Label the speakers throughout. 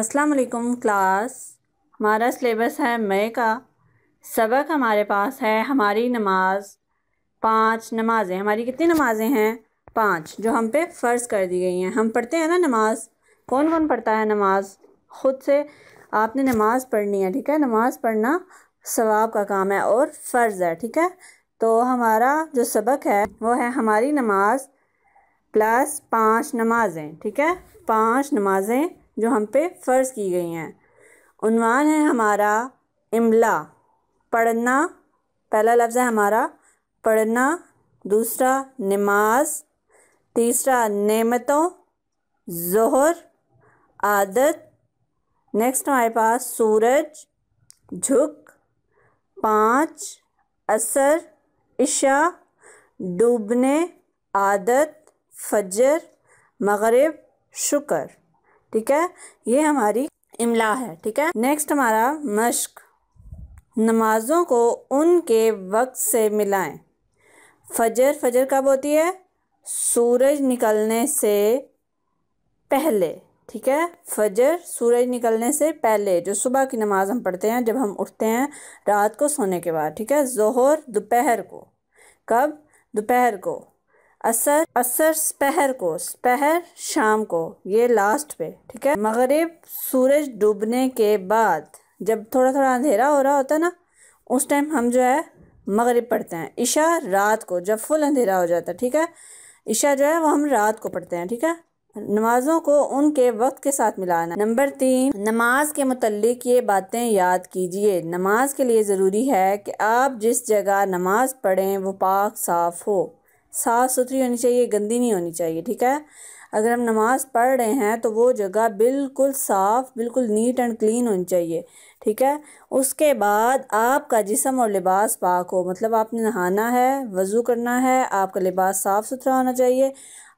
Speaker 1: अस्सलाम वालेकुम क्लास हमारा सिलेबस है मई का सबक हमारे पास है हमारी नमाज पांच नमाज़ें हमारी कितनी नमाज़ें हैं पांच जो हम पे फ़र्ज़ कर दी गई हैं हम पढ़ते हैं ना नमाज़ कौन कौन पढ़ता है नमाज ख़ुद से आपने नमाज़ पढ़नी है ठीक है नमाज़ पढ़ना सवाब का काम है और फ़र्ज़ है ठीक है तो हमारा जो सबक है वो है हमारी नमाज प्लस पाँच नमाज़ें ठीक है पाँच नमाज़ें जो हम पे फ़र्ज़ की गई हैं उनवान है हमारा इमला पढ़ना पहला लफ्ज़ है हमारा पढ़ना दूसरा नमाज तीसरा नेमतों जहर आदत नेक्स्ट हमारे पास सूरज झुक पाँच असर इशा डूबने आदत फजर मगरब शुक्र ठीक है ये हमारी इमला है ठीक है नेक्स्ट हमारा मश्क नमाजों को उनके वक्त से मिलाएं फजर फजर कब होती है सूरज निकलने से पहले ठीक है फजर सूरज निकलने से पहले जो सुबह की नमाज़ हम पढ़ते हैं जब हम उठते हैं रात को सोने के बाद ठीक है जोहर दोपहर को कब दोपहर को असर असर स्पहर को स्पहर शाम को ये लास्ट पे ठीक है मगरिब सूरज डूबने के बाद जब थोड़ा थोड़ा अंधेरा हो रहा होता है ना उस टाइम हम जो है मगरिब पढ़ते हैं ईशा रात को जब फुल अंधेरा हो जाता है ठीक है ईशा जो है वो हम रात को पढ़ते हैं ठीक है नमाजों को उनके वक्त के साथ मिलाना नंबर तीन नमाज के मतलब ये बातें याद कीजिए नमाज के लिए ज़रूरी है कि आप जिस जगह नमाज पढ़ें वो पाक साफ हो साफ़ सुथरी होनी चाहिए गंदी नहीं होनी चाहिए ठीक है अगर हम नमाज़ पढ़ रहे हैं तो वो जगह बिल्कुल साफ़ बिल्कुल नीट एंड क्लीन होनी चाहिए ठीक है उसके बाद आपका जिसम और लिबास पाक हो मतलब आपने नहाना है वज़ू करना है आपका लिबास साफ़ सुथरा होना चाहिए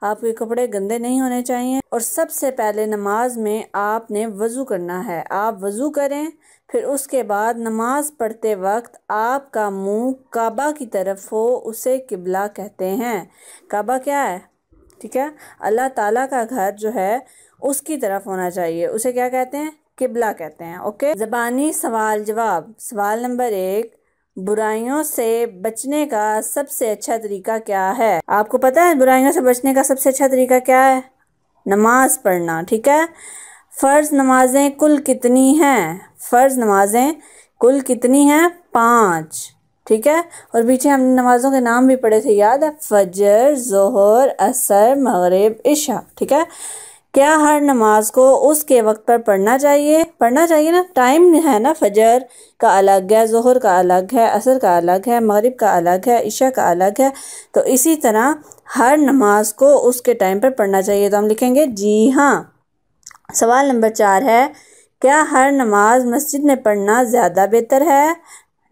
Speaker 1: आपके कपड़े गंदे नहीं होने चाहिए और सबसे पहले नमाज में आपने वज़ू करना है आप वज़ू करें फिर उसके बाद नमाज पढ़ते वक्त आपका मुंह काबा की तरफ हो उसे किबला कहते हैं काबा क्या है ठीक है अल्लाह ताला का घर जो है उसकी तरफ होना चाहिए उसे क्या कहते हैं किबला कहते हैं ओके ज़बानी सवाल जवाब सवाल नंबर एक बुराइयों से बचने का सबसे अच्छा तरीका क्या है आपको पता है बुराइयों से बचने का सबसे अच्छा तरीका क्या है नमाज पढ़ना ठीक है फ़र्ज़ नमाजें कुल कितनी हैं फ़र्ज़ नमाजें कुल कितनी हैं पाँच ठीक है और पीछे हमने नमाज़ों के नाम भी पढ़े थे याद है फजर जहर असर मगरब इशा ठीक है क्या हर नमाज को उसके वक्त पर पढ़ना चाहिए पढ़ना चाहिए ना टाइम है ना फजर का अलग है जहर का अलग है असर का अलग है मगरिब का अलग है इशा का अलग है तो इसी तरह हर नमाज को उसके टाइम पर पढ़ना चाहिए तो हम लिखेंगे जी हाँ सवाल नंबर चार है क्या हर नमाज मस्जिद में पढ़ना ज़्यादा बेहतर है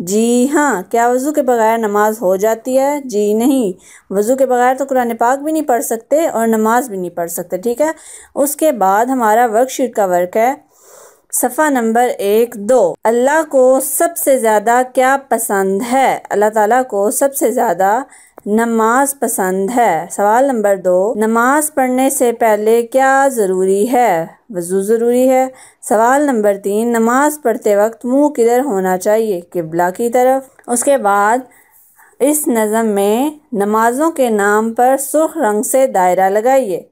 Speaker 1: जी हाँ क्या वज़ू के बग़ैर नमाज हो जाती है जी नहीं वज़ू के बग़ैर तो कुरान पाक भी नहीं पढ़ सकते और नमाज भी नहीं पढ़ सकते ठीक है उसके बाद हमारा वर्कशीट का वर्क है सफ़ा नंबर एक दो अल्लाह को सबसे ज़्यादा क्या पसंद है अल्लाह ताला को सबसे ज़्यादा नमाज पसंद है सवाल नंबर दो नमाज पढ़ने से पहले क्या ज़रूरी है वज़ू ज़रूरी है सवाल नंबर तीन नमाज पढ़ते वक्त मुंह किधर होना चाहिए किबला की तरफ उसके बाद इस नज़म में नमाज़ों के नाम पर सुर्ख रंग से दायरा लगाइए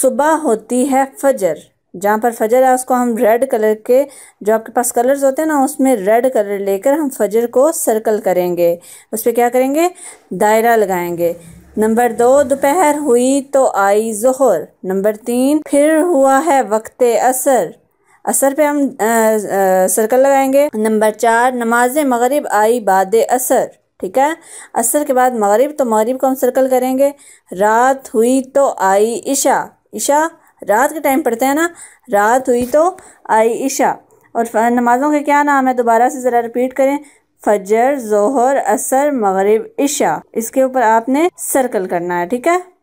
Speaker 1: सुबह होती है फजर जहाँ पर फजर है उसको हम रेड कलर के जो आपके पास कलर्स होते हैं ना उसमें रेड कलर लेकर हम फजर को सर्कल करेंगे उस पर क्या करेंगे दायरा लगाएंगे नंबर दो दोपहर हुई तो आई जहर नंबर तीन फिर हुआ है वक्त असर असर पे हम आ, आ, सर्कल लगाएंगे नंबर चार नमाज मग़रब आई बाद असर ठीक है असर के बाद मग़रब तो मग़रब को हम सर्कल करेंगे रात हुई तो आई इशा इशा रात के टाइम पढ़ते हैं ना रात हुई तो आई ईशा और नमाज़ों के क्या नाम है दोबारा से ज़रा रिपीट करें फजर जोहर असर मग़रब ईशा इसके ऊपर आपने सर्कल करना है ठीक है